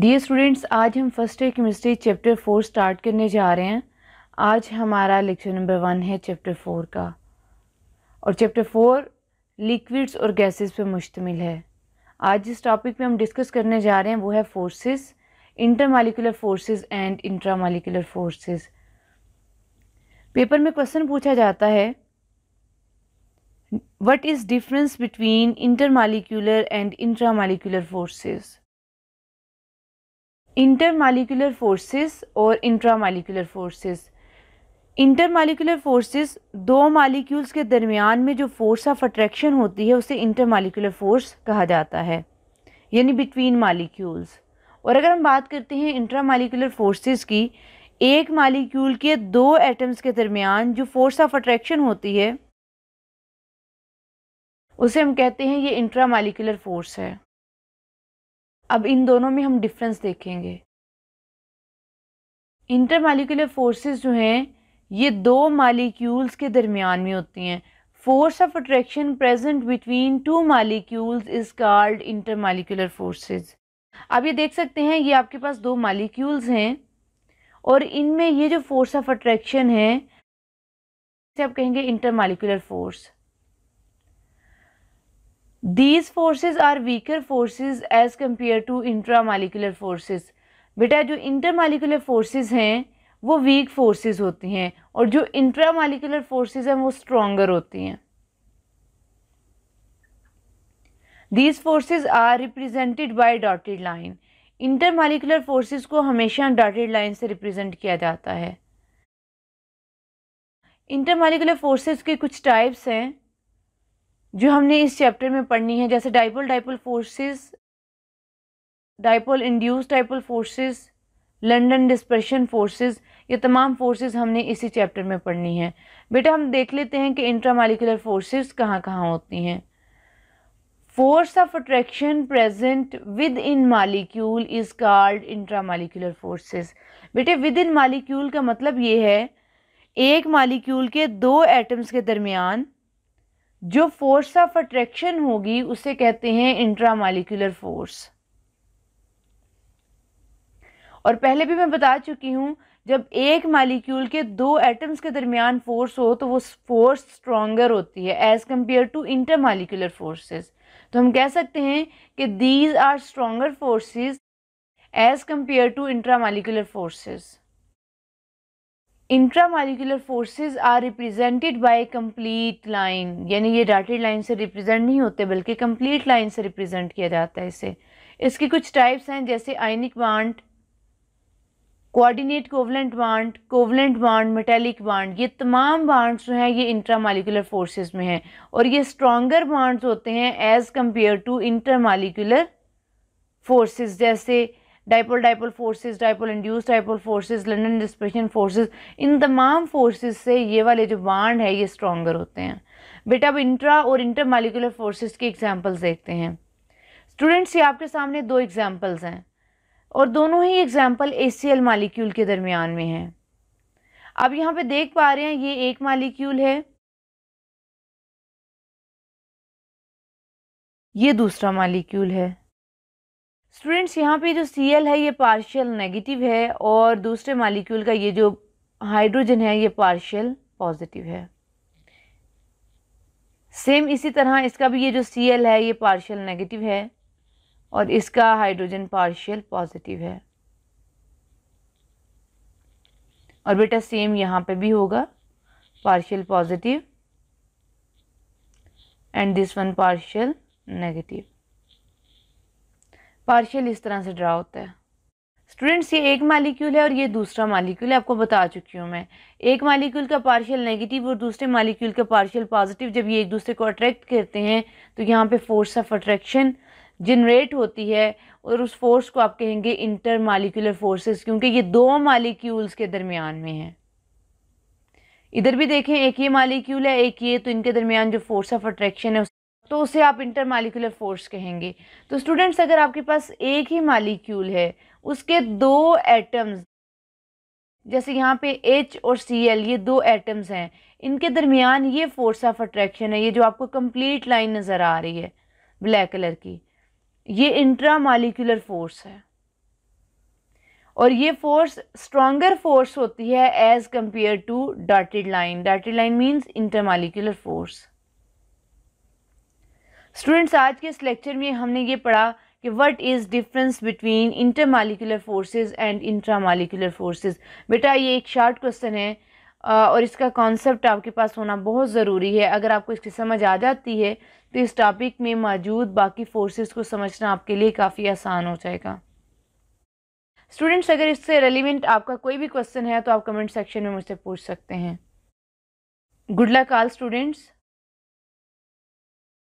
D students आज हम first year chemistry chapter four start करने जा रहे हैं आज हमारा लेक्चर नंबर वन है चैप्टर फोर का और चैप्टर फोर लिक्विड्स और गैसेस पे मुश्तमिल है आज जिस टॉपिक पे हम डिस्कस करने जा रहे हैं वो है forces molecular forces and molecular forces paper में क्वेश्चन पूछा जाता है what is difference between inter molecular and molecular forces intermolecular forces और इंट्रामालिकुलर फोर्सेस इंटरमालिकुलर फोर्सेस दो मालिक्यूल्स के दरमियान में जो फोर्स ऑफ अट्रैक्शन होती है उसे इंटरमालिकुलर फोर्स कहा जाता है यानी बिटवीन मालिक्यूल्स और अगर हम बात करते हैं इंट्रामालिकुलर फोर्सेस की एक मालिक्यूल के दो एटम्स के दरमियान जो फोर्स ऑफ अट्रैक्शन होती है उसे हम कहते हैं ये इंट्रामालिकुलर फोर्स है अब इन दोनों में हम डिफरेंस देखेंगे इंटर मालिकुलर फोर्सेज जो हैं ये दो मालिक्यूल्स के दरमियान में होती हैं force of attraction present between two molecules is called molecular forces आप ये देख सकते हैं ये आपके पास दो मालिक्यूल्स हैं और इनमें ये जो फोर्स ऑफ अट्रैक्शन है इसे आप कहेंगे inter molecular force these forces are weaker forces as compare to intramolecular forces बेटा जो इंटरमालिकुलर फोर्सेज हैं वो वीक फोर्सेज होती हैं और जो इंट्रामालिकुलर फोर्सेज हैं वो स्ट्रोंगर होती हैं these forces are represented by dotted line intermolecular forces को हमेशा डॉटेड लाइन से रिप्रेजेंट किया जाता है इंटरमालिकुलर फोर्सेज के कुछ टाइप्स हैं जो हमने इस चैप्टर में पढ़नी है जैसे dipole dipole forces dipole induced dipole forces London dispersion forces ये तमाम फोर्सेस हमने इसी चैप्टर में पढ़नी है बेटा हम देख लेते हैं कि मालिकुलर फोर्सेस कहाँ कहाँ होती हैं force of attraction present within molecule is called intra molecular forces बेटे विद इन मालिक्यूल का मतलब ये है एक मालिक्यूल के दो एटम्स के दरमियान जो फोर्स ऑफ अट्रैक्शन होगी उसे कहते हैं इंट्रामालिकुलर फोर्स और पहले भी मैं बता चुकी हूँ जब एक मालिक्यूल के दो एटम्स के दरमियान फोर्स हो तो वो फोर्स स्ट्रॉन्गर होती है as compare to inter molecular forces तो हम कह सकते हैं कि these are stronger forces as compare to intra molecular forces intramolecular forces are represented by complete line यानी ये डाटेड लाइन से रिप्रेजेंट नहीं होते बल्कि कंप्लीट लाइन से रिप्रेजेंट किया जाता है इसे इसके कुछ टाइप्स हैं जैसे ionic bond coordinate covalent bond covalent bond metallic bond ये तमाम बांड्स जो हैं ये इंट्रामालिकुलर फोर्सेस में हैं और ये स्ट्रॉन्गर बांड्स होते हैं as compare to intermolecular forces जैसे dipole dipole forces dipole induced dipole forces London dispersion forces इन तमाम फोर्सेस से ये वाले जो बाड है ये स्ट्रॉगर होते हैं बेटा अब इंट्रा और इंटर मालिकुलर फोर्सेज के एग्जाम्पल्स देखते हैं स्टूडेंट्स ये आपके सामने दो एग्जाम्पल्स हैं और दोनों ही example A C L molecule के दरमियान में हैं अब यहाँ पे देख पा रहे हैं ये एक मालिक्यूल है ये दूसरा मालिक्यूल है स्टूडेंट्स यहाँ पे जो सी है ये पार्शियल नेगेटिव है और दूसरे मालिक्यूल का ये जो हाइड्रोजन है ये पार्शियल पॉजिटिव है सेम इसी तरह इसका भी ये जो सी है ये पार्शियल नेगेटिव है और इसका हाइड्रोजन पार्शियल पॉजिटिव है और बेटा सेम यहाँ पे भी होगा partial positive and this one partial negative partial इस तरह से ड्रा होता है स्टूडेंट्स ये एक मालिक्यूल है और ये दूसरा मालिक्यूल है आपको बता चुकी हूँ मैं एक मालिक्यूल का पार्शियल नेगेटिव और दूसरे मालिक्यूल का पार्शियल पॉजिटिव जब ये एक दूसरे को अट्रैक्ट करते हैं तो यहाँ पे फोर्स ऑफ अट्रैक्शन जनरेट होती है और उस फोर्स को आप कहेंगे इंटर मालिक्यूलर फोर्सेस क्योंकि ये दो मालिक्यूल्स के दरमियान में है इधर भी देखें एक ये मालिक्यूल है एक ये तो इनके दरमियान जो फोर्स ऑफ अट्रैक्शन है तो उसे आप इंटर मालिकुलर फोर्स कहेंगे तो स्टूडेंट्स अगर आपके पास एक ही मालिक्यूल है उसके दो एटम्स जैसे यहाँ पे एच और सी एल ये दो एटम्स हैं इनके दरमियान ये फोर्स ऑफ अट्रैक्शन है ये जो आपको कंप्लीट लाइन नज़र आ रही है ब्लैक कलर की ये इंट्रा मालिकुलर फोर्स है और ये फोर्स स्ट्रॉगर फोर्स होती है as compare to dotted line dotted line means inter molecular force students आज के इस लेक्चर में हमने ये पढ़ा कि what is difference between intermolecular forces and intramolecular forces बेटा ये एक शार्ट क्वेश्चन है और इसका कॉन्सेप्ट आपके पास होना बहुत ज़रूरी है अगर आपको इसकी समझ आ जाती है तो इस टॉपिक में मौजूद बाकी फोर्सेज को समझना आपके लिए काफ़ी आसान हो जाएगा स्टूडेंट्स अगर इससे रेलिवेंट आपका कोई भी क्वेश्चन है तो आप कमेंट सेक्शन में मुझसे पूछ सकते हैं गुड लक ऑल स्टूडेंट्स